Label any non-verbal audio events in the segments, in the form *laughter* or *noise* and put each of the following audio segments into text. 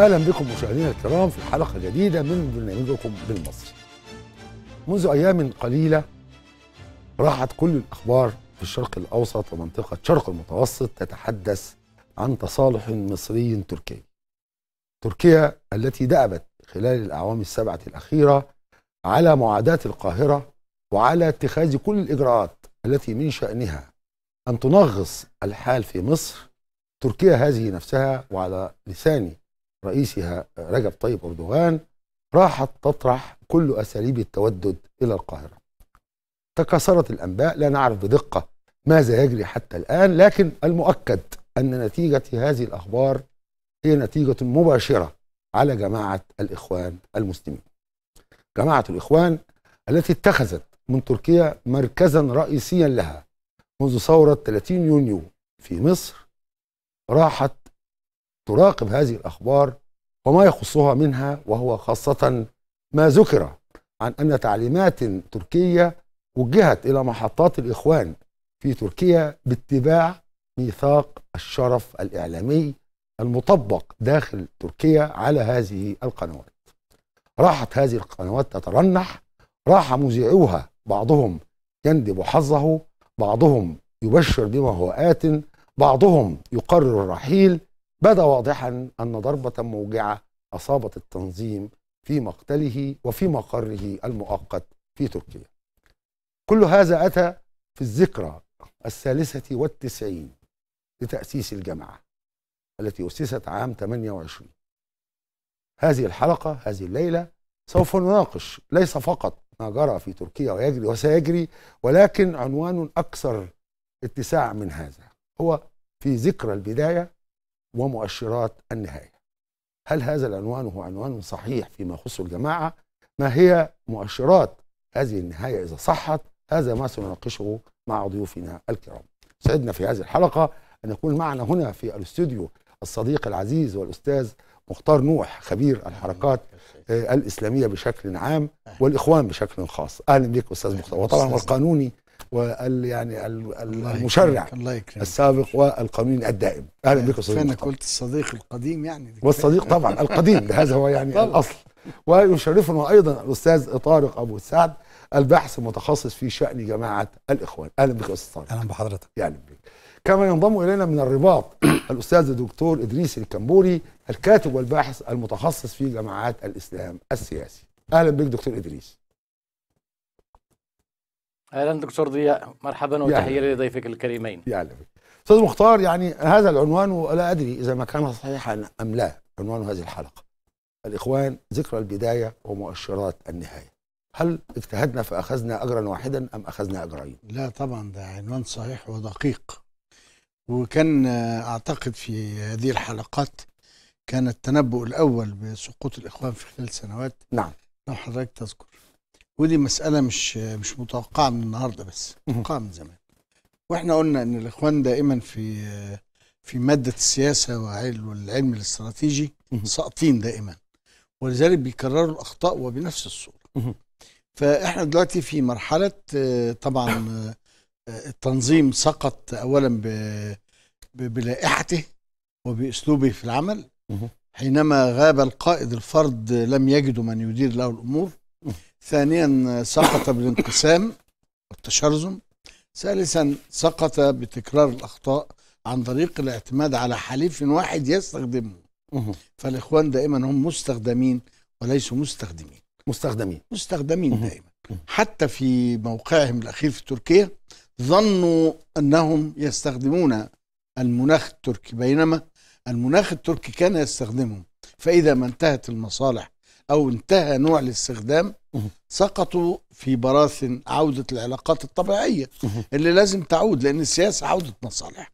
اهلا بكم مشاهدينا الكرام في حلقه جديده من برنامجكم بالمصري. منذ ايام قليله راحت كل الاخبار في الشرق الاوسط ومنطقه شرق المتوسط تتحدث عن تصالح مصري تركي. تركيا التي دأبت خلال الاعوام السبعه الاخيره على معاداه القاهره وعلى اتخاذ كل الاجراءات التي من شانها ان تنغص الحال في مصر تركيا هذه نفسها وعلى لسان رئيسها رجب طيب أردوغان راحت تطرح كل أساليب التودد إلى القاهرة تكاثرت الأنباء لا نعرف بدقة ماذا يجري حتى الآن لكن المؤكد أن نتيجة هذه الأخبار هي نتيجة مباشرة على جماعة الإخوان المسلمين جماعة الإخوان التي اتخذت من تركيا مركزا رئيسيا لها منذ ثورة 30 يونيو في مصر راحت تراقب هذه الأخبار وما يخصها منها وهو خاصة ما ذكر عن أن تعليمات تركية وجهت إلى محطات الإخوان في تركيا باتباع ميثاق الشرف الإعلامي المطبق داخل تركيا على هذه القنوات راحت هذه القنوات تترنح راح مذيعوها بعضهم يندب حظه بعضهم يبشر بما هو آت بعضهم يقرر الرحيل بدا واضحا أن ضربة موجعة أصابت التنظيم في مقتله وفي مقره المؤقت في تركيا كل هذا أتى في الذكرى الثالثة والتسعين لتأسيس الجامعة التي أسست عام 28 هذه الحلقة هذه الليلة سوف نناقش ليس فقط ما جرى في تركيا ويجري وسيجري ولكن عنوان أكثر اتساع من هذا هو في ذكرى البداية ومؤشرات النهاية هل هذا العنوان هو عنوان صحيح فيما يخص الجماعة؟ ما هي مؤشرات هذه النهاية إذا صحت؟ هذا ما سنناقشه مع ضيوفنا الكرام سعدنا في هذه الحلقة أن يكون معنا هنا في الاستوديو الصديق العزيز والأستاذ مختار نوح خبير الحركات آه، الإسلامية بشكل عام والإخوان بشكل خاص أهلا بك أستاذ مختار وطبعا والقانوني وال يعني المشرع الله يكرمك السابق والقانون الدائم اهلا بك صديق فانك قلت الصديق القديم يعني والصديق طبعا القديم هذا هو يعني طبعا. الاصل ويشرفنا ايضا الاستاذ طارق ابو السعد الباحث المتخصص في شان جماعه الاخوان اهلا بك استاذ طارق اهلا بحضرتك اهلا بك كما ينضم الينا من الرباط *clears throat* الاستاذ الدكتور ادريس الكمبوري الكاتب والباحث المتخصص في جماعات الاسلام السياسي اهلا بك دكتور ادريس اهلا دكتور ضياء مرحبا وتحيه لضيفك الكريمين يا علمك استاذ مختار يعني هذا العنوان ولا ادري اذا ما كان صحيحا ام لا عنوان هذه الحلقه الاخوان ذكرى البدايه ومؤشرات النهايه هل اجتهدنا فاخذنا اجرا واحدا ام اخذنا اجرين لا طبعا ده عنوان صحيح ودقيق وكان اعتقد في هذه الحلقات كان التنبؤ الاول بسقوط الاخوان في خلال سنوات نعم لو حضرتك تذكر ودي مسألة مش مش متوقعة من النهاردة بس متوقعة من زمان واحنا قلنا ان الاخوان دائما في في مادة السياسة والعلم الاستراتيجي ساقطين دائما ولذلك بيكرروا الأخطاء وبنفس الصورة فاحنا دلوقتي في مرحلة طبعا التنظيم سقط أولا بلائحته وبأسلوبه في العمل حينما غاب القائد الفرد لم يجدوا من يدير له الأمور ثانيا سقط بالانقسام والتشرذم ثالثا سقط بتكرار الاخطاء عن طريق الاعتماد على حليف واحد يستخدمه فالاخوان دائما هم مستخدمين وليسوا مستخدمين مستخدمين مستخدمين دائما حتى في موقعهم الاخير في تركيا ظنوا انهم يستخدمون المناخ التركي بينما المناخ التركي كان يستخدمهم فاذا ما انتهت المصالح أو انتهى نوع الاستخدام سقطوا في براثن عودة العلاقات الطبيعية اللي لازم تعود لأن السياسة عودة مصالح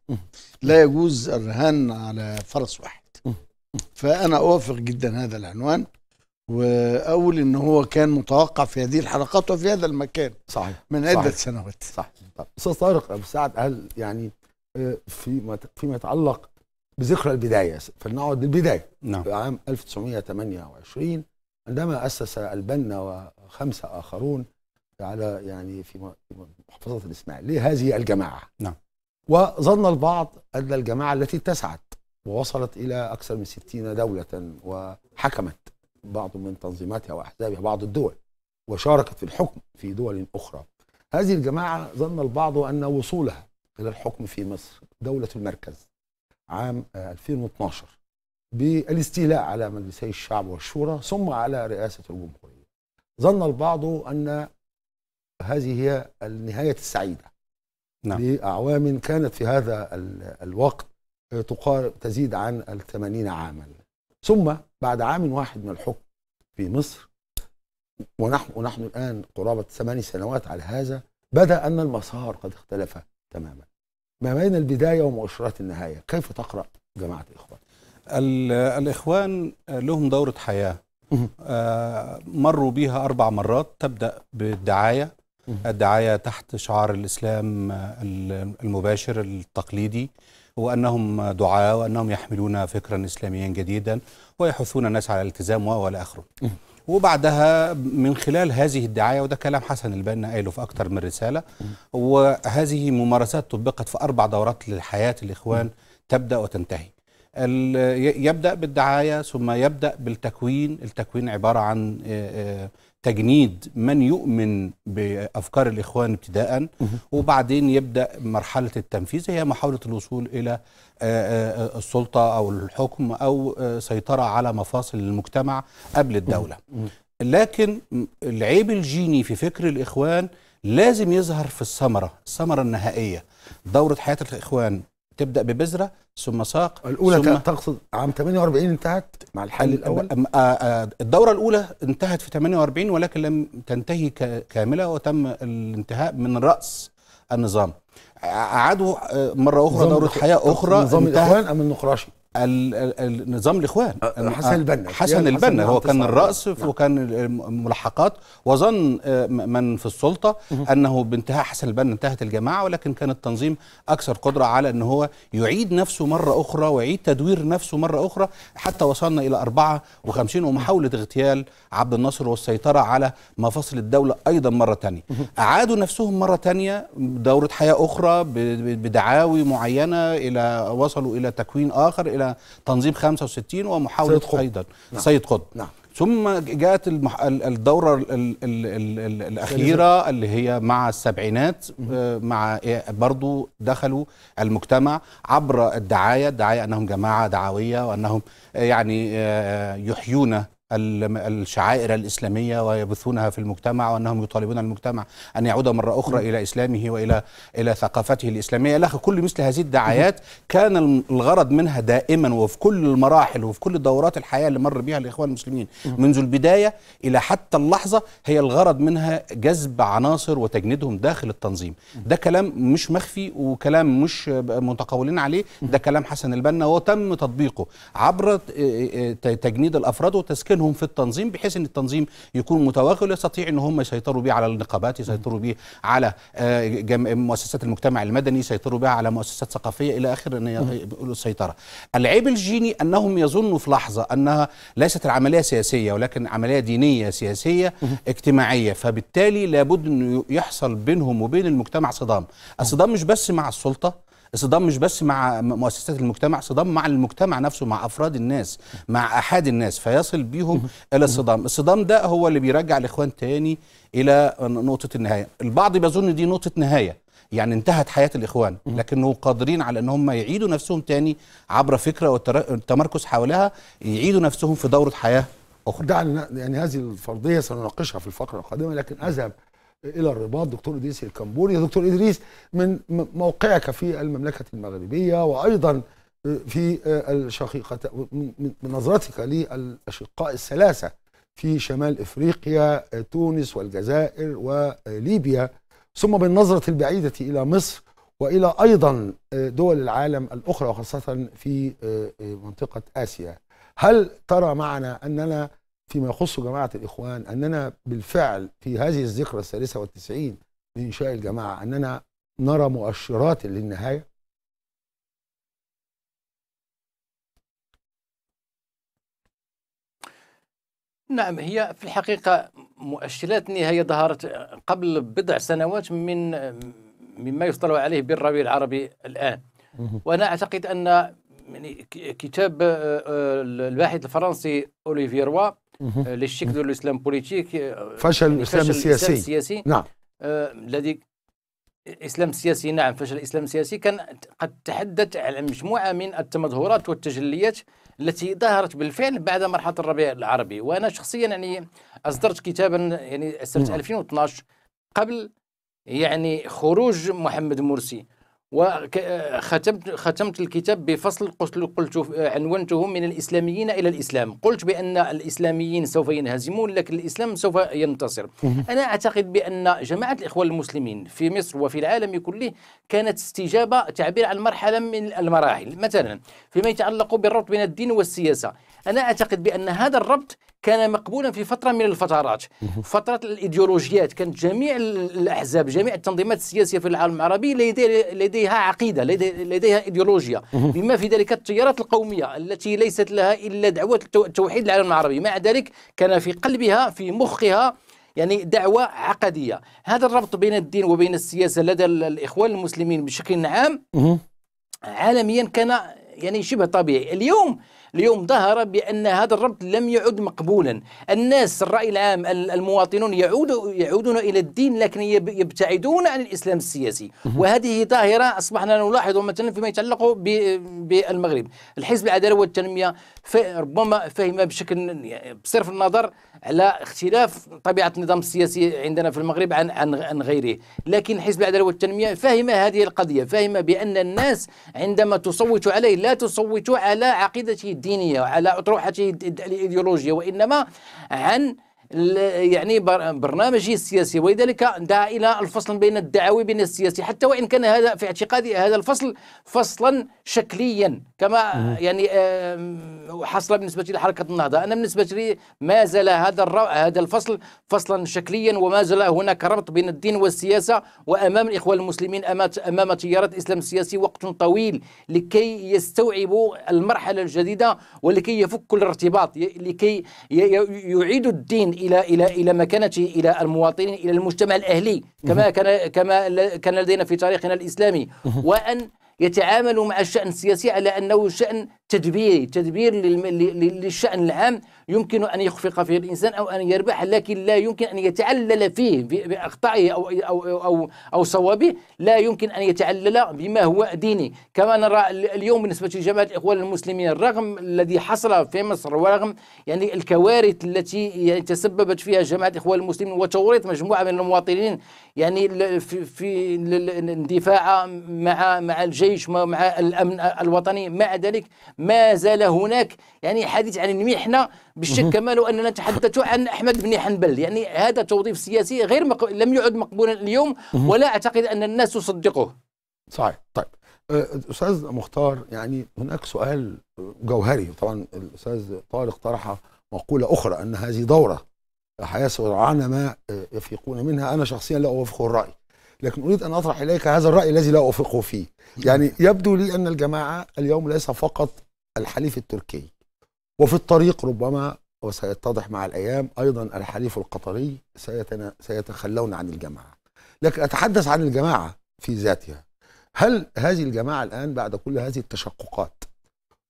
لا يجوز الرهان على فرس واحد فأنا أوافق جدا هذا العنوان وأقول إن هو كان متوقع في هذه الحلقات وفي هذا المكان صحيح من عدة صحيح. سنوات صح طيب، أستاذ طارق أبو سعد هل يعني آه، فيما فيما يتعلق بذكرى البداية فلنعد للبداية نعم عام 1928 عندما أسس البنا وخمسة آخرون على يعني في محافظة الإسماعيلية هذه الجماعة نعم وظن البعض أن الجماعة التي اتسعت ووصلت إلى أكثر من 60 دولة وحكمت بعض من تنظيماتها وأحزابها بعض الدول وشاركت في الحكم في دول أخرى هذه الجماعة ظن البعض أن وصولها إلى الحكم في مصر دولة المركز عام 2012 آه، بالاستيلاء على مجلسي الشعب والشورى ثم على رئاسة الجمهورية ظن البعض أن هذه هي النهاية السعيدة نعم. لأعوام كانت في هذا الوقت تقارب تزيد عن الثمانين عاما ثم بعد عام واحد من الحكم في مصر ونحن, ونحن الآن قرابة ثماني سنوات على هذا بدأ أن المسار قد اختلف تماما ما بين البداية ومؤشرات النهاية كيف تقرأ جماعة الإخوان الإخوان لهم دورة حياة آه، مروا بيها أربع مرات تبدأ بالدعاية الدعاية تحت شعار الإسلام المباشر التقليدي وأنهم دعاة وأنهم يحملون فكرا إسلاميا جديدا ويحثون الناس على الالتزام وإلى آخره وبعدها من خلال هذه الدعايه وده كلام حسن البنا قايله في اكثر من رساله وهذه ممارسات طبقت في اربع دورات لحياه الاخوان تبدا وتنتهي يبدأ بالدعاية ثم يبدأ بالتكوين التكوين عبارة عن تجنيد من يؤمن بأفكار الإخوان ابتداء وبعدين يبدأ مرحلة التنفيذ هي محاولة الوصول إلى السلطة أو الحكم أو سيطرة على مفاصل المجتمع قبل الدولة لكن العيب الجيني في فكر الإخوان لازم يظهر في الثمرة الثمرة النهائية دورة حياة الإخوان تبدا ببذره ثم ساق الاولى ثم تقصد عام 48 انتهت مع الحل الاول آه، آه، الدوره الاولى انتهت في 48 ولكن لم تنتهي كامله وتم الانتهاء من راس النظام اعادوا آه، مره اخرى دوره حياه اخرى نظام الاخوان ام النقراشي النظام الاخوان آه، حسن آه، البنا حسن البنا هو كان الراس وكان الملحقات وظن آه، من في السلطه انه بانتهاء حسن البنا انتهت الجماعه ولكن كان التنظيم اكثر قدره على ان هو يعيد نفسه مره اخرى ويعيد تدوير نفسه مره اخرى حتى وصلنا الى 54 ومحاوله اغتيال عبد الناصر والسيطره على مفاصل الدوله ايضا مره ثانيه اعادوا نفسهم مره ثانيه دوره حياه اخرى بدعاوي معينه الى وصلوا الى تكوين اخر الى تنظيم 65 ومحاوله سيد ايضا نعم. سيد قطب نعم. ثم جاءت المح... الدورة ال... ال... ال... الأخيرة اللي هي مع السبعينات آه، مع آه، برضو دخلوا المجتمع عبر الدعاية الدعاية أنهم جماعة دعوية وأنهم آه، يعني يحيون الشعائر الإسلامية ويبثونها في المجتمع وأنهم يطالبون المجتمع أن يعود مرة أخرى إلى إسلامه وإلى إلى ثقافته الإسلامية لأخي كل مثل هذه الدعايات كان الغرض منها دائما وفي كل المراحل وفي كل دورات الحياة اللي مر بها الإخوان المسلمين منذ البداية إلى حتى اللحظة هي الغرض منها جذب عناصر وتجنيدهم داخل التنظيم ده كلام مش مخفي وكلام مش متقولين عليه ده كلام حسن البنا وتم تطبيقه عبر تجنيد الأفراد وتسكير بينهم في التنظيم بحيث ان التنظيم يكون متوغل يستطيع ان هم يسيطروا بيه على النقابات يسيطروا بيه على آه، مؤسسات المجتمع المدني يسيطروا بيه على مؤسسات ثقافيه الى اخر ان السيطره العيب الجيني انهم يظنوا في لحظه انها ليست العمليه سياسيه ولكن عمليه دينيه سياسيه اجتماعيه فبالتالي لابد انه يحصل بينهم وبين المجتمع صدام الصدام مش بس مع السلطه صدام مش بس مع مؤسسات المجتمع صدام مع المجتمع نفسه مع افراد الناس مع احاد الناس فيصل بيهم الى الصدام الصدام ده هو اللي بيرجع الاخوان تاني الى نقطه النهايه البعض بيظن دي نقطه نهايه يعني انتهت حياه الاخوان لكنه قادرين على ان هم يعيدوا نفسهم تاني عبر فكره والتمركز حولها يعيدوا نفسهم في دوره حياه اخرى دعنا يعني هذه الفرضيه سنناقشها في الفقره القادمه لكن اذهب الى الرباط دكتور ادريس الكمبوري دكتور ادريس من موقعك في المملكه المغربيه وايضا آه، في آه، الشقيقه من نظرتك للاشقاء الثلاثه في شمال افريقيا آه، تونس والجزائر وليبيا ثم بالنظره البعيده الى مصر والى ايضا دول العالم الاخرى وخاصه في منطقه اسيا هل ترى معنا اننا فيما يخص جماعة الإخوان أننا بالفعل في هذه الذكرى الثالثة والتسعين لإنشاء الجماعة أننا نرى مؤشرات للنهاية نعم هي في الحقيقة مؤشرات نهاية ظهرت قبل بضع سنوات من مما يطلع عليه بالربيع العربي الآن وأنا أعتقد أن يعني كتاب آه، آه، الباحث الفرنسي أوليفيروا آه، للشكل الاسلام بوليتيك آه، فشل الاسلام يعني السياسي السياسي نعم آه، الذي الاسلام السياسي نعم فشل الاسلام السياسي كان قد تحدث على مجموعه من التمظهرات والتجليات التي ظهرت بالفعل بعد مرحله الربيع العربي وانا شخصيا يعني اصدرت كتابا يعني سنه نعم. 2012 قبل يعني خروج محمد مرسي وختمت ختمت الكتاب بفصل قلت, قلت عنونته من الاسلاميين الى الاسلام، قلت بان الاسلاميين سوف ينهزمون لكن الاسلام سوف ينتصر. انا اعتقد بان جماعه الاخوان المسلمين في مصر وفي العالم كله كانت استجابه تعبير عن مرحله من المراحل، مثلا فيما يتعلق بالربط بين الدين والسياسه، انا اعتقد بان هذا الربط كان مقبولا في فتره من الفترات فتره الايديولوجيات كانت جميع الاحزاب جميع التنظيمات السياسيه في العالم العربي لديها عقيده لديها ايديولوجيا بما في ذلك التيارات القوميه التي ليست لها الا دعوه التوحيد العالم العربي مع ذلك كان في قلبها في مخها يعني دعوة عقدية هذا الربط بين الدين وبين السياسة لدى الإخوان المسلمين بشكل عام عالميا كان يعني شبه طبيعي اليوم اليوم ظهر بأن هذا الربط لم يعد مقبولا الناس الرأي العام المواطنون يعودوا يعودون إلى الدين لكن يبتعدون عن الإسلام السياسي وهذه ظاهرة أصبحنا نلاحظ مثلا فيما يتعلق بالمغرب الحزب العدالة والتنمية ربما فهم بشكل بصرف النظر على اختلاف طبيعة النظام السياسي عندنا في المغرب عن عن عن غيره لكن حزب العدالة والتنمية فهم هذه القضية فهم بأن الناس عندما تصوت عليه لا تصوت على عقيدته دينية على أطروحة إيديولوجية وإنما عن يعني برنامجه السياسي ولذلك دعا الى الفصل بين الدعوي بين السياسي حتى وان كان هذا في اعتقادي هذا الفصل فصلا شكليا كما يعني حصل بالنسبه لحركه النهضه انا بالنسبه لي ما زال هذا هذا الفصل فصلا شكليا وما زال هناك ربط بين الدين والسياسه وامام الاخوه المسلمين امام تيارات الاسلام السياسي وقت طويل لكي يستوعبوا المرحله الجديده ولكي يفكوا الارتباط لكي يعيدوا الدين إلى إلى إلى مكانة إلى المواطنين إلى المجتمع الأهلي كما كان كما كان لدينا في تاريخنا الإسلامي وأن يتعامل مع الشأن السياسي على أنه شأن تدبيري تدبير للشأن العام يمكن أن يخفق فيه الإنسان أو أن يربح لكن لا يمكن أن يتعلل فيه بأخطائه أو, أو, أو, أو صوابه لا يمكن أن يتعلل بما هو ديني كما نرى اليوم بالنسبة لجماعة الإخوان المسلمين رغم الذي حصل في مصر ورغم يعني الكوارث التي يعني تسببت فيها جماعة الإخوان المسلمين وتوريط مجموعة من المواطنين يعني في, في الاندفاع مع مع الجيش الجيش مع الامن الوطني مع ذلك ما زال هناك يعني حديث عن المحنه بالشك كما لو اننا نتحدث عن احمد بن حنبل يعني هذا توظيف سياسي غير مق... لم يعد مقبولا اليوم ولا اعتقد ان الناس تصدقه صحيح طيب أه، استاذ مختار يعني هناك سؤال جوهري طبعا الاستاذ طارق طرح مقوله اخرى ان هذه دوره حياه سرعان ما أه، يفيقون منها انا شخصيا لا اوافق الراي لكن أريد أن أطرح إليك هذا الرأي الذي لا أوافقه فيه يعني يبدو لي أن الجماعة اليوم ليس فقط الحليف التركي وفي الطريق ربما وسيتضح مع الأيام أيضا الحليف القطري سيتخلون عن الجماعة لكن أتحدث عن الجماعة في ذاتها هل هذه الجماعة الآن بعد كل هذه التشققات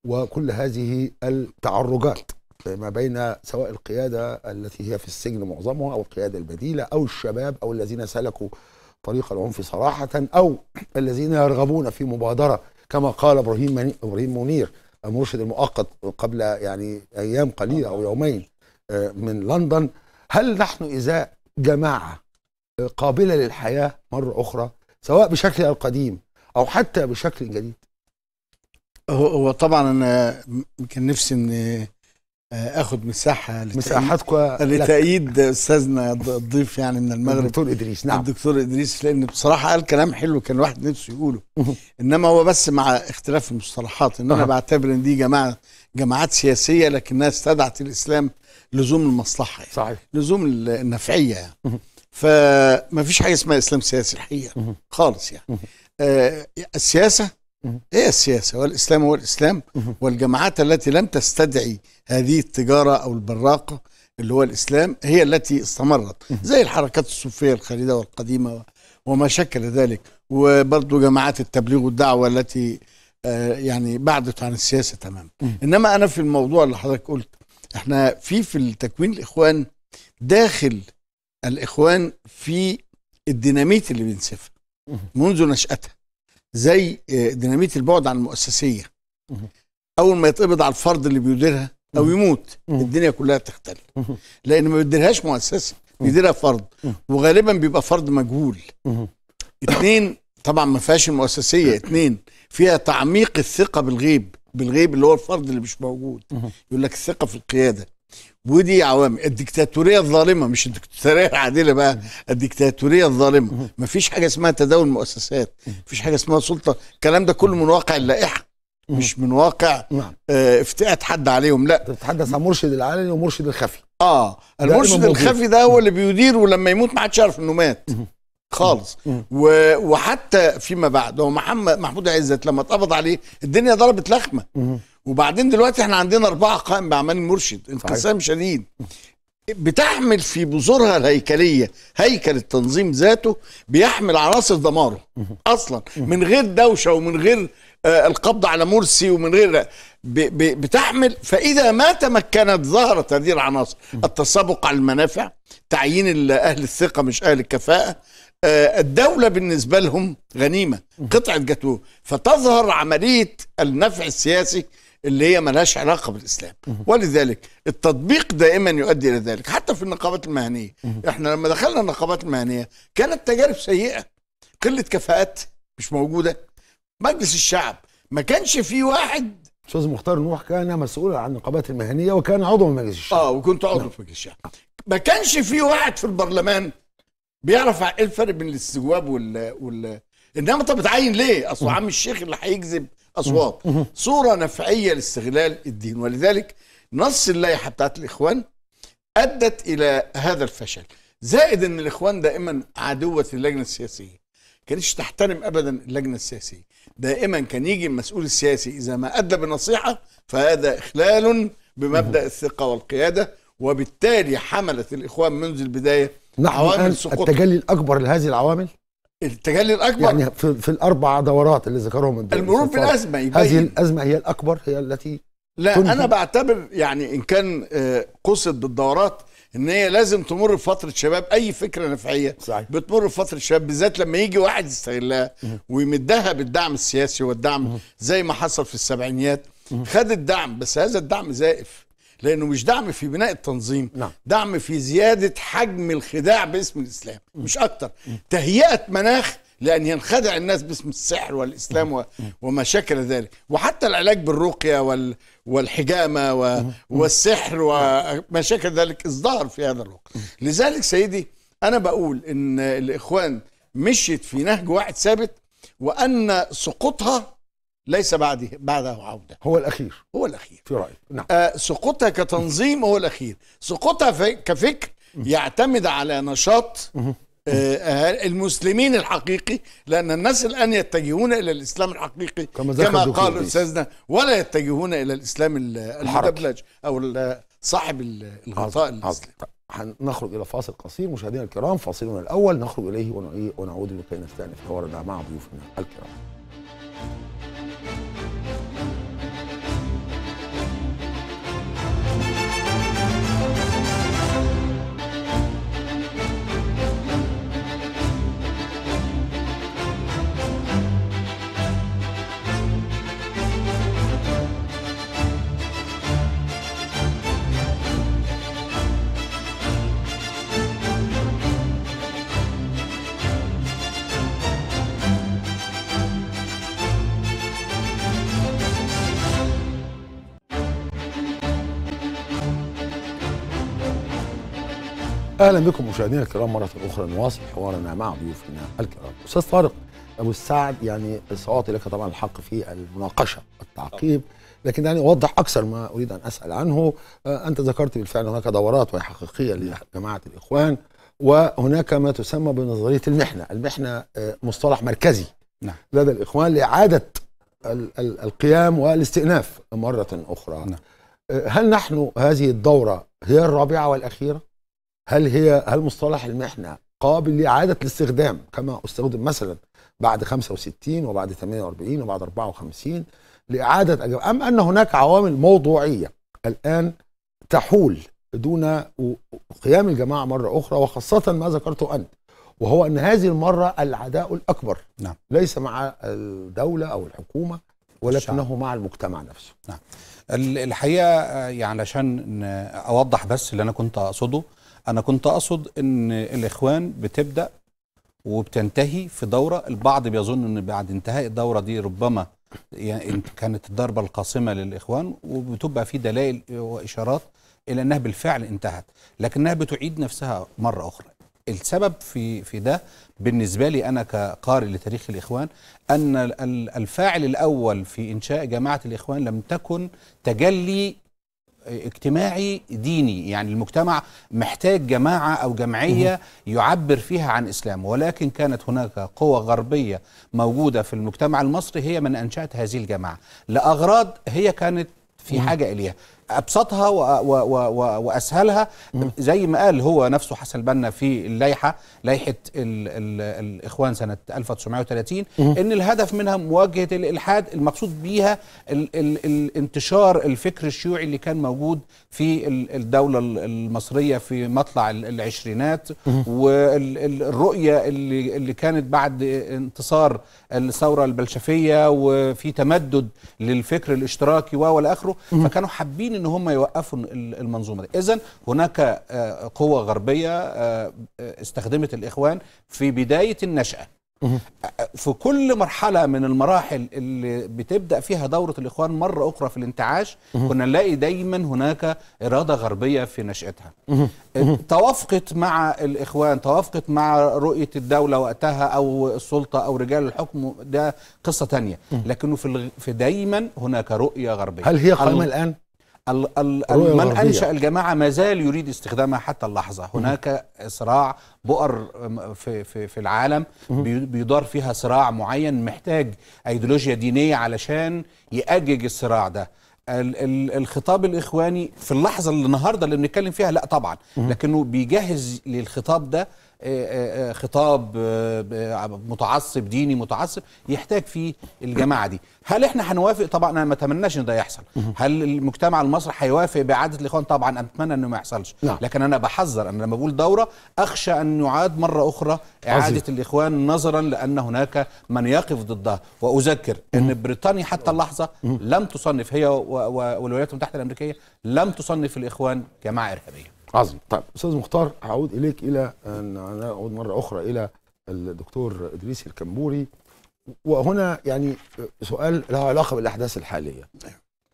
وكل هذه التعرجات ما بين سواء القيادة التي هي في السجن معظمها أو القيادة البديلة أو الشباب أو الذين سلكوا طريق العنف صراحة أو الذين يرغبون في مبادرة كما قال إبراهيم إبراهيم منير المرشد المؤقت قبل يعني أيام قليلة أو يومين آه، من لندن هل نحن إذا جماعة آه، قابلة للحياة مرة أخرى سواء بشكلها القديم أو حتى بشكل جديد هو طبعا أنا كان نفسي إن آه، اخد مساحه مساحتكم لتأييد استاذنا الضيف يعني من المغرب الدكتور ادريس نعم الدكتور ادريس لان بصراحه قال كلام حلو كان الواحد نفسه يقوله *laughs* انما هو بس مع اختلاف المصطلحات ان انا بعتبر ان دي جماعه جماعات سياسيه لكنها استدعت الاسلام لزوم المصلحه يعني. صحيح لزوم النفعيه يعني. فما فيش حاجه اسمها اسلام سياسي الحقيقه خالص يعني آه السياسه هي السياسه والاسلام هو الاسلام والجماعات التي لم تستدعي هذه التجارة أو البراقة اللي هو الإسلام هي التي استمرت زي الحركات الصوفية الخالدة والقديمة وما شكل ذلك وبرضه جماعات التبليغ والدعوة التي آه، يعني بعدت عن السياسة تماما إنما أنا في الموضوع اللي حضرتك قلت احنا في في التكوين الإخوان داخل الإخوان في الديناميت اللي بينسفها منذ نشأتها زي آه، ديناميت البعد عن المؤسسية أول ما يتقبض على الفرد اللي بيديرها او يموت الدنيا كلها تختل لان ما بيديرهاش مؤسسه بيديرها فرد وغالبا بيبقى فرد مجهول اثنين طبعا ما فيهاش المؤسسيه اثنين فيها تعميق الثقه بالغيب بالغيب اللي هو الفرد اللي مش موجود يقول لك الثقه في القياده ودي عوامل الدكتاتوريه الظالمه مش الدكتاتوريه العادله بقى الدكتاتوريه الظالمه مفيش حاجه اسمها تداول مؤسسات مفيش حاجه اسمها سلطه الكلام ده كله من واقع اللائحه مش من واقع نعم. آه، افتئات حد عليهم لا بتتحدث عن مرشد العلني ومرشد الخفي اه المرشد الخفي ده هو اللي بيدير ولما يموت ما حدش يعرف انه مات خالص و... وحتى فيما بعد هو محمد محمود عزت لما اتقبض عليه الدنيا ضربت لخمه وبعدين دلوقتي احنا عندنا اربعه قائم باعمال المرشد انقسام شديد بتحمل في بذورها الهيكليه هيكل التنظيم ذاته بيحمل عناصر دماره اصلا من غير دوشه ومن غير آه، القبض على مرسي ومن غير بتحمل فاذا ما تمكنت ظهرت هذه العناصر التسابق على المنافع تعيين اهل الثقه مش اهل الكفاءه آه، الدولة بالنسبة لهم غنيمة قطعة جاتوه فتظهر عملية النفع السياسي اللي هي ملهاش علاقة بالإسلام ولذلك التطبيق دائما يؤدي إلى ذلك حتى في النقابات المهنية احنا لما دخلنا النقابات المهنية كانت تجارب سيئة قلة كفاءات مش موجودة مجلس الشعب ما كانش في واحد استاذ مختار نوح كان مسؤول عن النقابات المهنيه وكان عضو من مجلس الشعب اه وكنت عضو نعم. في مجلس الشعب ما كانش في واحد في البرلمان بيعرف ايه الفرق بين الاستجواب وال وال انما طب بتعين ليه؟ اصل عم الشيخ اللي هيجذب اصوات صوره نفعيه لاستغلال الدين ولذلك نص اللائحه بتاعت الاخوان ادت الى هذا الفشل زائد ان الاخوان دائما عدوه اللجنه السياسيه كانتش تحترم ابدا اللجنه السياسيه دائما كان يجي المسؤول السياسي إذا ما أدى بنصيحة فهذا إخلال بمبدأ الثقة والقيادة وبالتالي حملت الإخوان منذ البداية نحن عوامل سقوط التجلي الأكبر لهذه العوامل التجلي الأكبر يعني في, في الأربع دورات اللي ذكرهم المرور الازمه يبين هذه الأزمة هي الأكبر هي التي لا تنهي. أنا بعتبر يعني إن كان آه، قصد بالدورات ان هي لازم تمر بفتره شباب اي فكره نفعيه صحيح. بتمر بفتره شباب بالذات لما يجي واحد يستغلها ويمدها بالدعم السياسي والدعم زي ما حصل في السبعينيات خد الدعم بس هذا الدعم زائف لانه مش دعم في بناء التنظيم نعم. دعم في زياده حجم الخداع باسم الاسلام مش اكتر تهيئه مناخ لأن ينخدع الناس باسم السحر والإسلام وما شكل ذلك وحتى العلاج بالرقية والحجامة والسحر وما شكل ذلك ازدهر في هذا الوقت لذلك سيدي أنا بقول إن الإخوان مشيت في نهج واحد ثابت وأن سقوطها ليس بعده بعده عوده هو الاخير هو الاخير في رايك نعم آه سقوطها كتنظيم هو الاخير سقوطها كفكر يعتمد على نشاط آه، المسلمين الحقيقي لأن الناس الآن يتجهون إلى الإسلام الحقيقي كما, كما قال أستاذنا ولا يتجهون إلى الإسلام المدبلج أو صاحب الغطاء الإسلامي نخرج الى فاصل قصير مشاهدينا الكرام فاصلنا الاول نخرج اليه ونعود لكي نستانف حوارنا مع ضيوفنا الكرام اهلا بكم مشاهدينا الكرام مره اخرى نواصل حوارنا مع ضيوفنا الكرام استاذ طارق ابو السعد يعني سواطي لك طبعا الحق في المناقشه والتعقيب لكن يعني اوضح اكثر ما اريد ان اسال عنه آه، انت ذكرت بالفعل هناك دورات وهي حقيقيه لجماعه الاخوان وهناك ما تسمى بنظريه المحنه المحنه آه، مصطلح مركزي نعم. لدى الاخوان لاعاده القيام والاستئناف مره اخرى نعم. آه، هل نحن هذه الدوره هي الرابعه والاخيره هل هي هل مصطلح المحنه قابل لاعاده الاستخدام كما استخدم مثلا بعد 65 وبعد 48 وبعد 54 لاعاده أجل. ام ان هناك عوامل موضوعيه الان تحول دون قيام الجماعه مره اخرى وخاصه ما ذكرته انت وهو ان هذه المره العداء الاكبر نعم. ليس مع الدوله او الحكومه ولكنه مع المجتمع نفسه نعم الحقيقه يعني عشان اوضح بس اللي انا كنت اقصده انا كنت اقصد ان الاخوان بتبدا وبتنتهي في دوره البعض بيظن ان بعد انتهاء الدوره دي ربما يعني كانت الضربه القاصمه للاخوان وبتبقى في دلائل واشارات الى انها بالفعل انتهت لكنها بتعيد نفسها مره اخرى السبب في في ده بالنسبه لي انا كقارئ لتاريخ الاخوان ان الفاعل الاول في انشاء جماعه الاخوان لم تكن تجلي اجتماعي ديني يعني المجتمع محتاج جماعة أو جمعية يعبر فيها عن إسلامه ولكن كانت هناك قوة غربية موجودة في المجتمع المصري هي من أنشأت هذه الجماعة لأغراض هي كانت في حاجة إليها ابسطها واسهلها زي ما قال هو نفسه حسن البنا في اللائحه لائحه الاخوان سنه 1930 ان الهدف منها مواجهه الالحاد المقصود بيها ال ال الانتشار الفكر الشيوعي اللي كان موجود في الدوله المصريه في مطلع العشرينات والرؤيه اللي اللي كانت بعد انتصار الثوره البلشفيه وفي تمدد للفكر الاشتراكي والى اخره فكانوا حابين ان هم يوقفوا المنظومه دي اذا هناك آه، قوه غربيه آه، استخدمت الاخوان في بدايه النشاه آه، في كل مرحلة من المراحل اللي بتبدأ فيها دورة الإخوان مرة أخرى في الانتعاش كنا نلاقي دايما هناك إرادة غربية في نشأتها توافقت مع الإخوان توافقت مع رؤية الدولة وقتها أو السلطة أو رجال الحكم ده قصة تانية لكنه في دايما هناك رؤية غربية هل هي قائمة الآن؟ من انشا الجماعه ما زال يريد استخدامها حتى اللحظه هناك صراع بؤر في في في العالم بيدار فيها صراع معين محتاج ايديولوجيا دينيه علشان يأجج الصراع ده الخطاب الاخواني في اللحظه اللي النهارده اللي بنتكلم فيها لا طبعا لكنه بيجهز للخطاب ده آه، آه، آه، خطاب متعصب ديني متعصب يحتاج فيه الجماعه دي هل احنا هنوافق طبعا انا ما اتمناش ان ده يحصل هل المجتمع المصري هيوافق باعاده الاخوان طبعا اتمنى انه ما يحصلش نعم. لكن انا بحذر انا لما بقول دوره اخشى ان يعاد مره اخرى اعاده عزيز. الاخوان نظرا لان هناك من يقف ضدها واذكر ان بريطانيا حتى اللحظه لم تصنف هي والولايات المتحده الامريكيه لم تصنف الاخوان جماعه ارهابيه عظيم طيب استاذ مختار هعود اليك الى ان انا اعود مره اخرى الى الدكتور ادريس الكمبوري وهنا يعني سؤال له علاقه بالاحداث الحاليه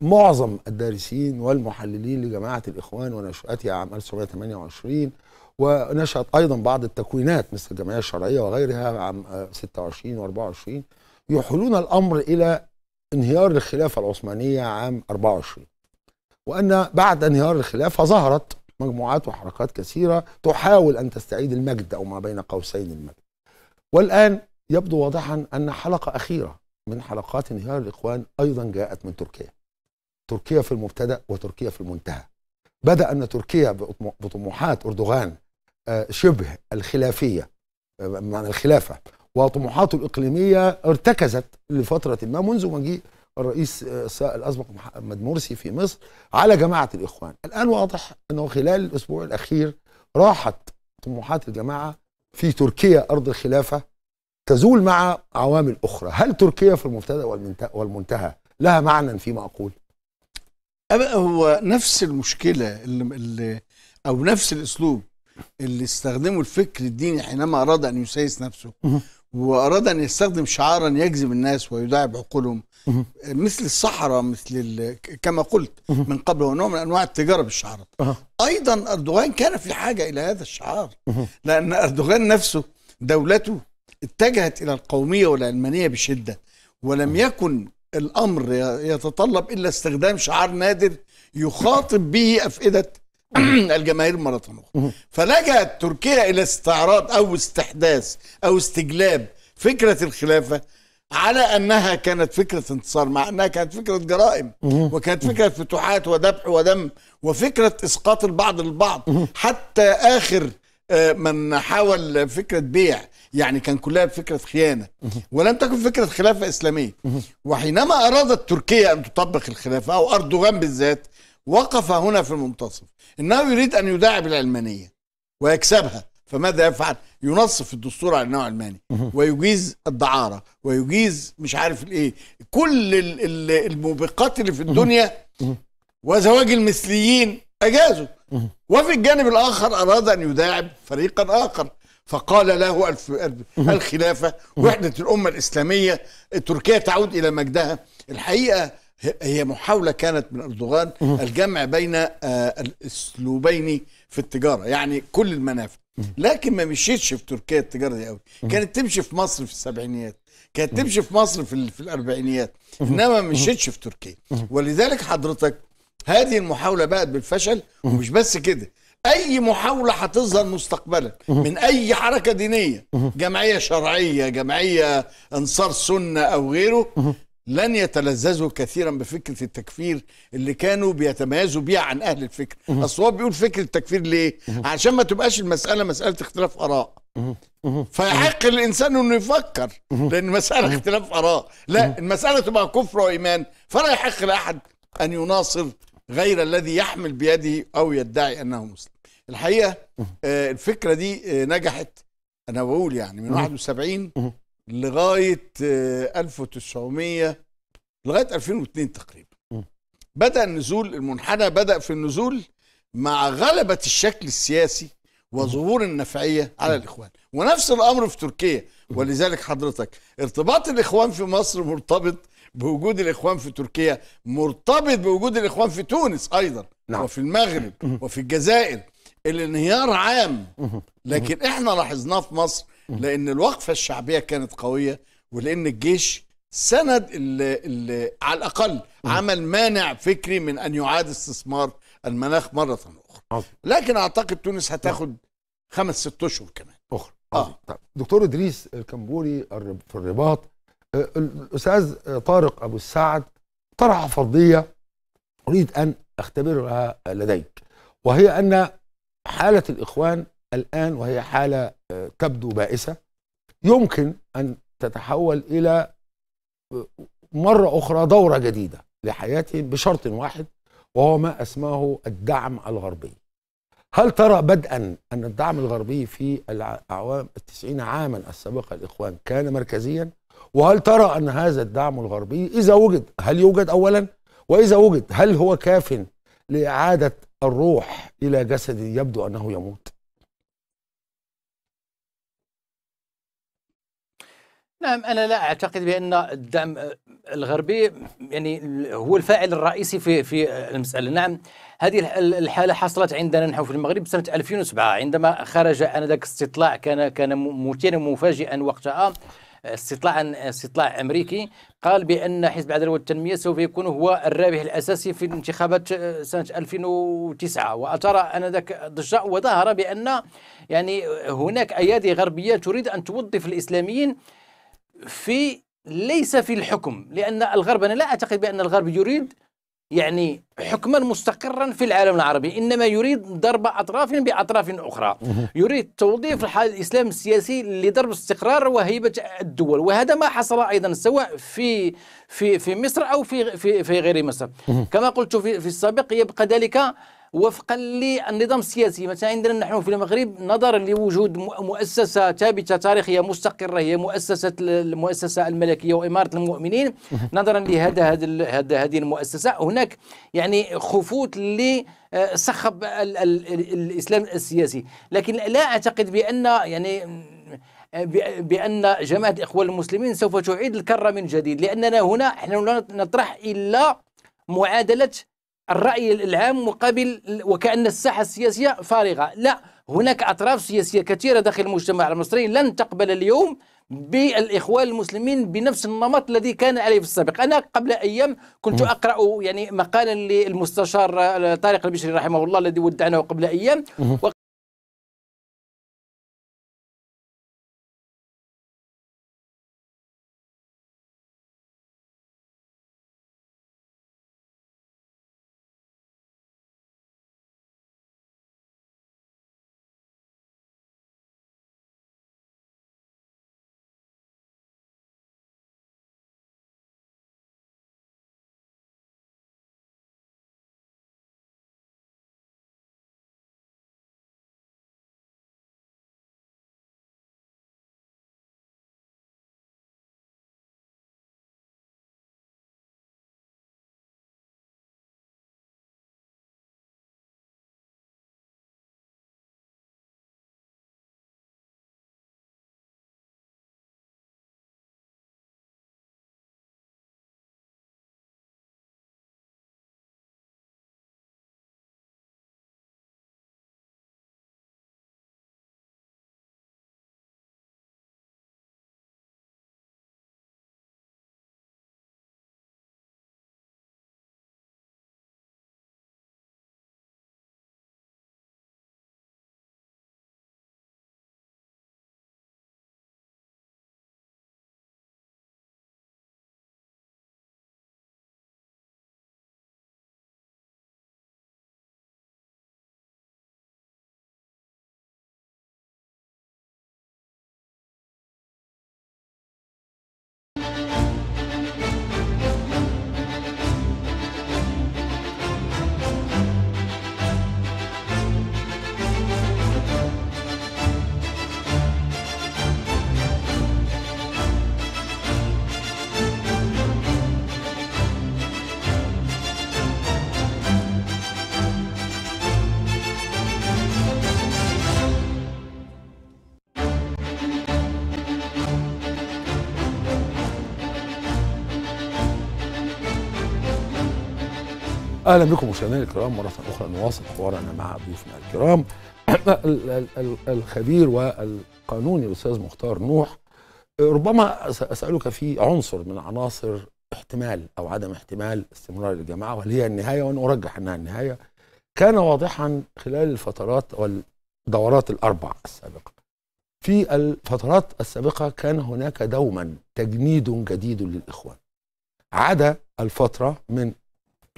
معظم الدارسين والمحللين لجماعه الاخوان ونشاتها عام 1928 ونشأت أيضا بعض التكوينات مثل الجمعية الشرعية وغيرها عام 26 و 24 يحولون الأمر إلى انهيار الخلافة العثمانية عام 24 وأن بعد انهيار الخلافة ظهرت مجموعات وحركات كثيرة تحاول أن تستعيد المجد أو ما بين قوسين المجد والآن يبدو واضحا أن حلقة أخيرة من حلقات انهيار الإخوان أيضا جاءت من تركيا تركيا في المبتدأ وتركيا في المنتهى بدأ أن تركيا بطموحات أردوغان آه، شبه الخلافية آه، معنى الخلافة وطموحاته الإقليمية ارتكزت لفترة ما منذ مجيء الرئيس آه، الاسبق محمد مرسي في مصر على جماعه الاخوان الان واضح انه خلال الاسبوع الاخير راحت طموحات الجماعه في تركيا ارض الخلافه تزول مع عوامل اخرى هل تركيا في المبتدا والمنتهى لها معنى فيما اقول هو نفس المشكله اللي, اللي او نفس الاسلوب اللي استخدمه الفكر الديني حينما اراد ان يسيس نفسه واراد ان يستخدم شعارا يجذب الناس ويداعب عقولهم مثل الصحراء مثل كما قلت من قبل ونوع من انواع التجاره بالشعارات ايضا اردوغان كان في حاجه الى هذا الشعار لان اردوغان نفسه دولته اتجهت الى القوميه والعلمانيه بشده ولم يكن الامر يتطلب الا استخدام شعار نادر يخاطب به افئده *clears throat* الجماهير أخرى فلجأت تركيا الى استعراض او استحداث او استجلاب فكره الخلافه على انها كانت فكره انتصار مع انها كانت فكره جرائم وكانت فكره فتوحات وذبح ودم وفكره اسقاط البعض للبعض حتى اخر آه، من حاول فكره بيع يعني كان كلها فكره خيانه ولم تكن فكره خلافه اسلاميه وحينما ارادت تركيا ان تطبق الخلافه او اردوغان بالذات وقف هنا في المنتصف انه يريد ان يداعب العلمانيه ويكسبها فماذا يفعل؟ ينصف الدستور على انه علماني ويجيز الدعاره ويجيز مش عارف الايه كل الموبقات اللي في الدنيا وزواج المثليين اجازوا وفي الجانب الاخر اراد ان يداعب فريقا اخر فقال له الف الخلافه وحده الامه الاسلاميه تركيا تعود الى مجدها الحقيقه هي محاولة كانت من أردوغان الجمع بين آه، الأسلوبين في التجارة يعني كل المنافع لكن ما مشيتش في تركيا التجارة دي قوي كانت تمشي في مصر في السبعينيات كانت تمشي في مصر في, في الأربعينيات إنما ما مشيتش في تركيا ولذلك حضرتك هذه المحاولة بقت بالفشل ومش بس كده اي محاوله هتظهر مستقبلا من اي حركه دينيه جمعيه شرعيه جمعيه انصار سنه او غيره لن يتلذذوا كثيرا بفكره التكفير اللي كانوا بيتميزوا بيها عن اهل الفكر اصل هو بيقول فكره التكفير ليه عشان ما تبقاش المساله مساله اختلاف اراء فيحق الانسان انه يفكر لان مساله اختلاف اراء لا المساله تبقى كفر وايمان فلا يحق لاحد ان يناصر غير الذي يحمل بيده او يدعي انه مسلم الحقيقه آه، الفكره دي آه، نجحت انا بقول يعني من 71 لغايه 1900 آه، لغايه 2002 تقريبا بدا النزول المنحنى بدا في النزول مع غلبه الشكل السياسي وظهور النفعيه على الاخوان ونفس الامر في تركيا ولذلك حضرتك ارتباط الاخوان في مصر مرتبط بوجود الاخوان في تركيا مرتبط بوجود الاخوان في تونس ايضا نعم. وفي المغرب وفي الجزائر الانهيار عام لكن احنا لاحظناه في مصر لان الوقفه الشعبيه كانت قويه ولان الجيش سند اللي اللي على الاقل عمل مانع فكري من ان يعاد استثمار المناخ مره اخرى لكن اعتقد تونس هتاخد خمس ست اشهر كمان اخرى آه. طيب. دكتور ادريس الكمبوري في الرباط آه، الاستاذ آه، طارق ابو السعد طرح فرضيه اريد ان اختبرها لديك وهي ان حاله الاخوان الان وهي حاله تبدو بائسه يمكن ان تتحول الى مره اخرى دوره جديده لحياته بشرط واحد وهو ما اسماه الدعم الغربي. هل ترى بدءا ان الدعم الغربي في الاعوام التسعين عاما السابقه الاخوان كان مركزيا؟ وهل ترى ان هذا الدعم الغربي اذا وجد هل يوجد اولا؟ واذا وجد هل هو كاف لاعاده الروح الى جسد يبدو انه يموت؟ نعم أنا لا أعتقد بأن الدعم الغربي يعني هو الفاعل الرئيسي في في المسألة نعم هذه الحالة حصلت عندنا نحن في المغرب سنة 2007 عندما خرج آنذاك استطلاع كان كان مثيرا مفاجئا وقتها استطلاع استطلاع امريكي قال بان حزب العداله والتنميه سوف يكون هو الرابح الاساسي في الانتخابات سنه 2009 واثار انذاك ضجه وظهر بان يعني هناك ايادي غربيه تريد ان توظف الاسلاميين في ليس في الحكم لأن الغرب أنا لا أعتقد بأن الغرب يريد يعني حكما مستقرا في العالم العربي انما يريد ضرب اطراف باطراف اخرى يريد توظيف الحال الاسلام السياسي لضرب استقرار وهيبه الدول وهذا ما حصل ايضا سواء في في في مصر او في في, في غير مصر كما قلت في, في السابق يبقى ذلك وفقا للنظام السياسي مثلا عندنا نحن في المغرب نظرا لوجود مؤسسه ثابته تاريخيه مستقره هي مؤسسه المؤسسه الملكيه واماره المؤمنين نظرا لهذا هذا هذه المؤسسه هناك يعني خفوت ل صخب الاسلام السياسي لكن لا اعتقد بان يعني بان جماعه الاخوان المسلمين سوف تعيد الكره من جديد لاننا هنا نحن لا نطرح الا معادله الرأي العام مقابل وكأن الساحة السياسية فارغة لا هناك أطراف سياسية كثيرة داخل المجتمع المصري لن تقبل اليوم بالإخوان المسلمين بنفس النمط الذي كان عليه في السابق أنا قبل أيام كنت أقرأ يعني مقالا للمستشار طارق البشري رحمه الله الذي ودعناه قبل أيام اهلا بكم مشاهدينا الكرام مره اخرى نواصل حوارنا مع ضيوفنا الكرام *clears throat* الخبير والقانوني الاستاذ مختار نوح ربما اسالك في عنصر من عناصر احتمال او عدم احتمال استمرار الجماعه وهل هي النهايه وان ارجح انها النهايه كان واضحا خلال الفترات والدورات الاربع السابقه في الفترات السابقه كان هناك دوما تجنيد جديد للاخوان عدا الفتره من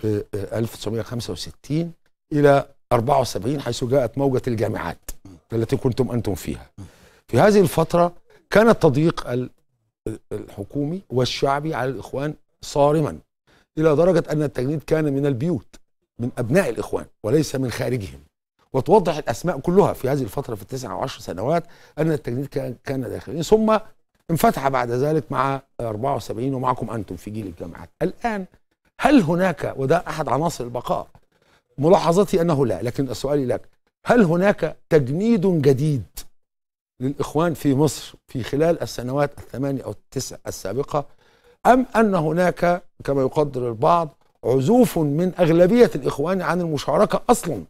في 1965 إلى 74 حيث جاءت موجة الجامعات التي كنتم أنتم فيها في هذه الفترة كان التضييق الحكومي والشعبي على الإخوان صارما إلى درجة أن التجنيد كان من البيوت من أبناء الإخوان وليس من خارجهم وتوضح الأسماء كلها في هذه الفترة في التسعة وعشر سنوات أن التجنيد كان كان ثم انفتح بعد ذلك مع 74 ومعكم أنتم في جيل الجامعات الآن هل هناك وده احد عناصر البقاء ملاحظتي انه لا لكن سؤالي لك هل هناك تجنيد جديد للاخوان في مصر في خلال السنوات الثمانيه او التسع السابقه ام ان هناك كما يقدر البعض عزوف من اغلبيه الاخوان عن المشاركه اصلا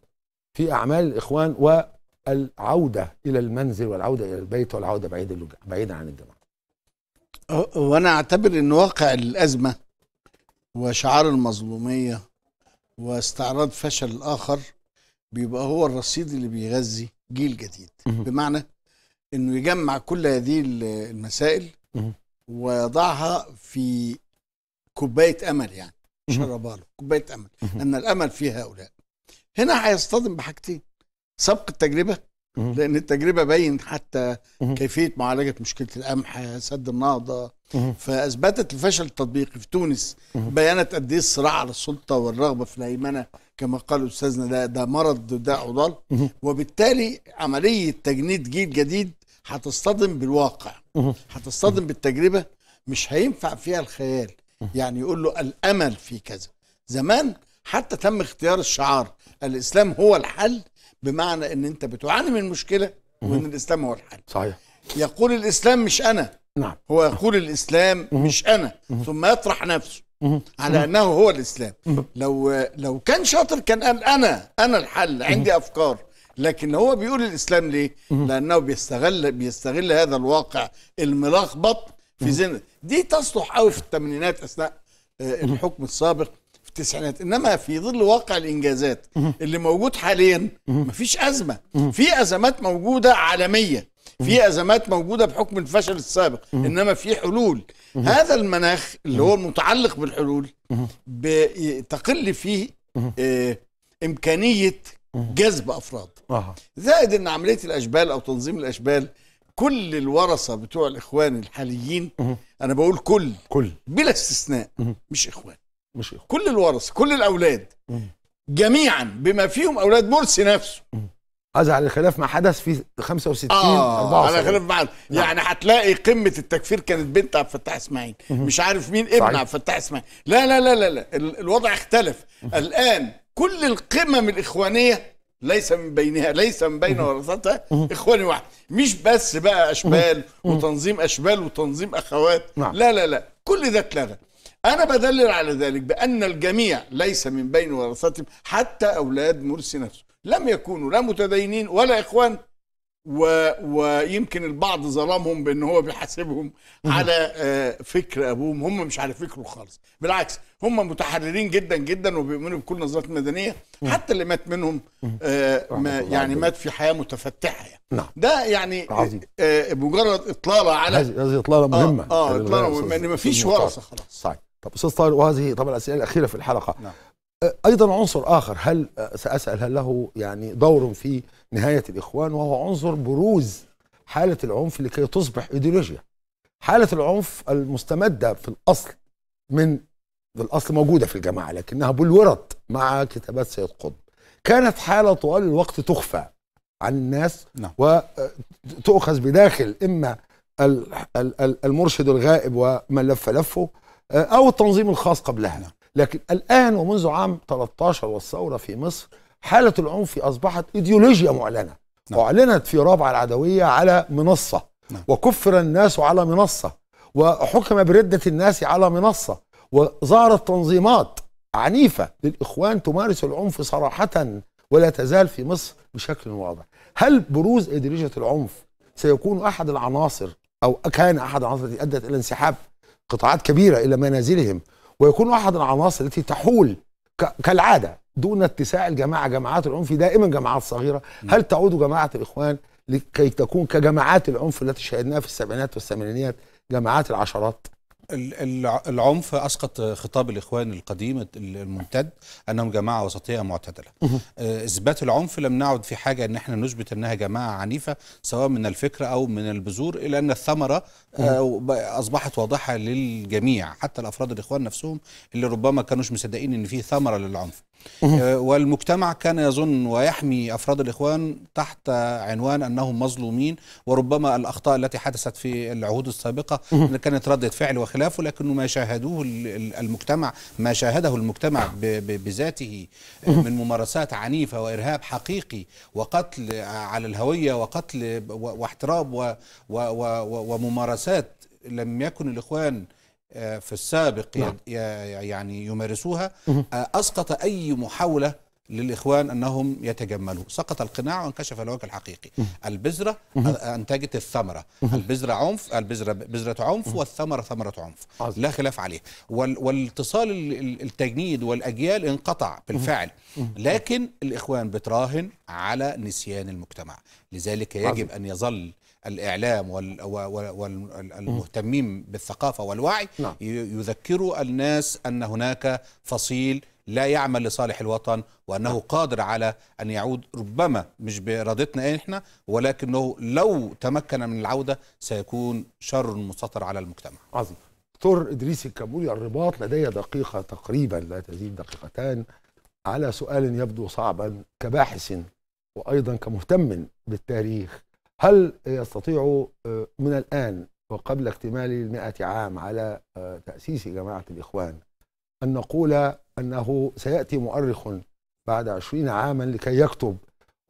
في اعمال الاخوان والعوده الى المنزل والعوده الى البيت والعوده بعيد بعيدا عن الجماعه وانا اعتبر ان واقع الازمه وشعار المظلومية واستعراض فشل الآخر بيبقى هو الرصيد اللي بيغذي جيل جديد بمعنى انه يجمع كل هذه المسائل ويضعها في كوبايه امل يعني شربها له كوبايه امل ان الامل في هؤلاء هنا هيصطدم بحاجتين سبق التجربه لان التجربه بين حتى كيفيه معالجه مشكله القمح سد النهضه فاثبتت الفشل التطبيقي في تونس بيانت قد ايه الصراع على السلطه والرغبه في الهيمنه كما قال استاذنا ده ده مرض ده عضال وبالتالي عمليه تجنيد جيل جديد هتصطدم بالواقع هتصطدم بالتجربه مش هينفع فيها الخيال يعني يقول له الامل في كذا زمان حتى تم اختيار الشعار الاسلام هو الحل بمعنى ان انت بتعاني من مشكله وان الاسلام هو الحل صحيح يقول الاسلام مش انا نعم هو يقول الاسلام مش انا ثم يطرح نفسه على انه هو الاسلام لو لو كان شاطر كان قال انا انا الحل عندي افكار لكن هو بيقول الاسلام ليه لانه بيستغل بيستغل هذا الواقع الملخبط في زين دي تصلح قوي في الثمانينات اثناء آه، الحكم السابق التسعينات انما في ظل واقع الانجازات اللي موجود حاليا مفيش ازمه في ازمات موجوده عالميه في ازمات موجوده بحكم الفشل السابق انما في حلول هذا المناخ اللي هو المتعلق بالحلول تقل فيه آه، امكانيه جذب افراد زائد ان عمليه الاشبال او تنظيم الاشبال كل الورثه بتوع الاخوان الحاليين انا بقول كل كل بلا استثناء مش اخوان مش كل الورث كل الاولاد جميعا بما فيهم اولاد مرسي نفسه هذا على خلاف ما حدث في 65 آه على خلاف ما حدث نعم. يعني هتلاقي قمه التكفير كانت بنت عبد الفتاح اسماعيل مش عارف مين ابن عبد الفتاح اسماعيل لا لا لا لا, لا. الوضع اختلف الان كل القمم الاخوانيه ليس من بينها ليس من بين ورثتها اخواني واحد مش بس بقى اشبال وتنظيم اشبال وتنظيم اخوات نعم. لا لا لا كل ده اتلغى أنا بدلل على ذلك بأن الجميع ليس من بين ورثتهم حتى أولاد مرسي نفسه لم يكونوا لا متدينين ولا إخوان و... ويمكن البعض ظلمهم بان هو بيحاسبهم على آه، فكر ابوهم هم مش على فكره خالص بالعكس هم متحررين جدا جدا وبيؤمنوا بكل نظرات مدنيه حتى اللي مات منهم آه، ما يعني مات في حياه متفتحه يعني. نعم. ده يعني آه، مجرد اطلاله على هذه اطلاله مهمه اه, آه اطلاله مهمه ان مفيش ورثه خلاص صحيح طب استاذ طارق وهذه طبعا الاسئله الاخيره في الحلقه نعم. ايضا عنصر اخر هل ساسال هل له يعني دور في نهايه الاخوان وهو عنصر بروز حاله العنف لكي تصبح ايديولوجيا حاله العنف المستمده في الاصل من في الاصل موجوده في الجماعه لكنها بلورت مع كتابات سيد قطب كانت حاله طوال الوقت تخفى عن الناس نعم. وتؤخذ بداخل اما المرشد الغائب ومن لف لفه آه، او التنظيم الخاص قبلها لكن الان ومنذ عام 13 والثوره في مصر حاله العنف اصبحت ايديولوجيا معلنه نعم. اعلنت في رابعه العدويه على منصه نعم. وكفر الناس على منصه وحكم برده الناس على منصه وظهرت تنظيمات عنيفه للاخوان تمارس العنف صراحه ولا تزال في مصر بشكل واضح هل بروز ايديولوجيه العنف سيكون احد العناصر او كان احد العناصر التي ادت الى انسحاب قطاعات كبيرة إلى منازلهم ويكون أحد العناصر التي تحول كالعادة دون اتساع الجماعة جماعات العنف دائما جماعات صغيرة هل تعود جماعة الإخوان لكي تكون كجماعات العنف التي شهدناها في السبعينات والثمانينات جماعات العشرات العنف اسقط خطاب الاخوان القديم الممتد انهم جماعه وسطيه معتدله. آه، اثبات العنف لم نعد في حاجه ان احنا نثبت انها جماعه عنيفه سواء من الفكر او من البذور الا ان الثمره آه، اصبحت واضحه للجميع حتى الافراد الاخوان نفسهم اللي ربما كانوش مصدقين ان في ثمره للعنف. آه، والمجتمع كان يظن ويحمي أفراد الإخوان تحت عنوان أنهم مظلومين وربما الأخطاء التي حدثت في العهود السابقة كانت ردة فعل وخلافه لكنه ما شاهدوه المجتمع ما شاهده المجتمع بذاته من ممارسات عنيفة وإرهاب حقيقي وقتل على الهوية وقتل واحتراب وممارسات لم يكن الإخوان آه، في السابق نعم. يعني, يعني يمارسوها آه، أسقط أي محاولة للإخوان أنهم يتجملوا سقط القناع وانكشف الوجه الحقيقي البذرة آه، أنتجت الثمرة البذرة عنف البذرة بذرة عنف والثمرة ثمرة عنف لا خلاف عليه والاتصال التجنيد والأجيال انقطع بالفعل لكن الإخوان بتراهن على نسيان المجتمع لذلك يجب أن يظل الإعلام والمهتمين بالثقافة والوعي نعم. يذكروا الناس أن هناك فصيل لا يعمل لصالح الوطن وأنه نعم. قادر على أن يعود ربما مش بإرادتنا إيه إحنا ولكنه لو تمكن من العودة سيكون شر مسطر على المجتمع عظيم دكتور إدريس الكابولي الرباط لدي دقيقة تقريبا لا تزيد دقيقتان على سؤال يبدو صعبا كباحث وأيضا كمهتم بالتاريخ هل يستطيع آه، من الآن وقبل اكتمال المئة عام على آه، تأسيس جماعة الإخوان أن نقول أنه سيأتي مؤرخ بعد عشرين عاما لكي يكتب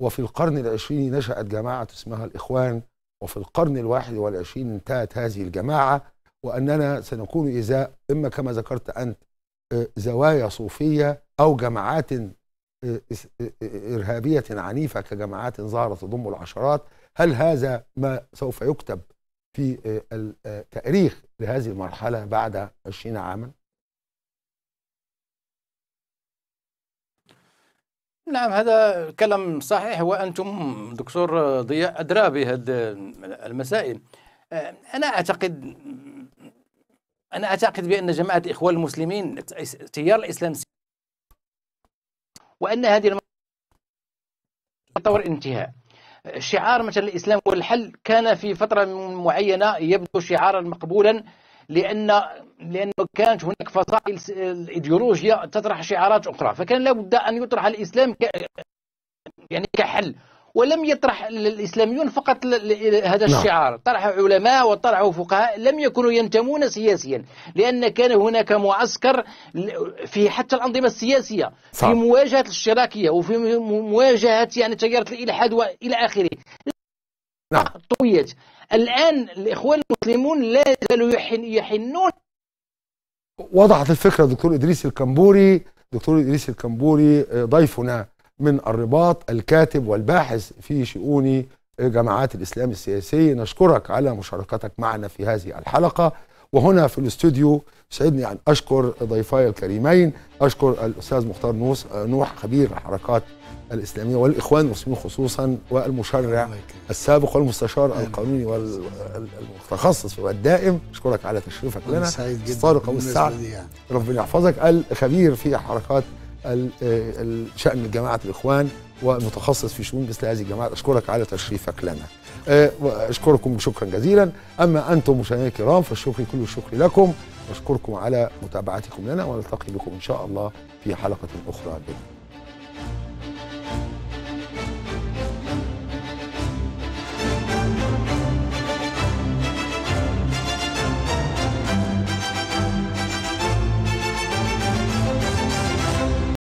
وفي القرن العشرين نشأت جماعة اسمها الإخوان وفي القرن الواحد والعشرين انتهت هذه الجماعة وأننا سنكون إذا إما كما ذكرت أنت آه، زوايا صوفية أو جماعات إرهابية عنيفة كجماعات ظهرت تضم العشرات هل هذا ما سوف يكتب في آه، التاريخ آه، لهذه المرحله بعد 20 عاما؟ نعم هذا كلام صحيح وانتم دكتور ضياء ادرى بهذه المسائل آه، انا اعتقد انا اعتقد بان جماعه الاخوان المسلمين تيار الاسلام وان هذه تطور انتهاء شعار مثلا الاسلام هو الحل كان في فتره معينه يبدو شعارا مقبولا لان لانه كانت هناك فصائل الايديولوجيا تطرح شعارات اخرى فكان لابد ان يطرح الاسلام ك... يعني كحل ولم يطرح الإسلاميون فقط هذا نعم. الشعار طرحه علماء وطرحه فقهاء لم يكونوا ينتمون سياسيا لأن كان هناك معسكر في حتى الأنظمة السياسية صح. في مواجهة الاشتراكية وفي مواجهة يعني تيار الإلحاد وإلى آخره نعم طويت الآن الإخوان المسلمون لا يزالوا يحنون وضحت الفكرة دكتور إدريس الكمبوري دكتور إدريس الكمبوري آه، ضيفنا من الرباط الكاتب والباحث في شؤون جماعات الإسلام السياسي نشكرك على مشاركتك معنا في هذه الحلقة وهنا في الاستوديو سعدني أن أشكر ضيفاي الكريمين أشكر الأستاذ مختار نوس نوح خبير الحركات الإسلامية والإخوان المسلمين خصوصا والمشرع السابق والمستشار القانوني والمتخصص والدائم أشكرك على تشريفك لنا الصادق والسعد يعني. ربنا يحفظك الخبير في حركات شأن جماعة الإخوان والمتخصص في شؤون مثل هذه الجماعات أشكرك على تشريفك لنا آه، وأشكركم شكرا جزيلا أما أنتم مشاهدينا الكرام فالشكر كل الشكر لكم وأشكركم على متابعتكم لنا ونلتقي بكم إن شاء الله في حلقة أخرى جديدة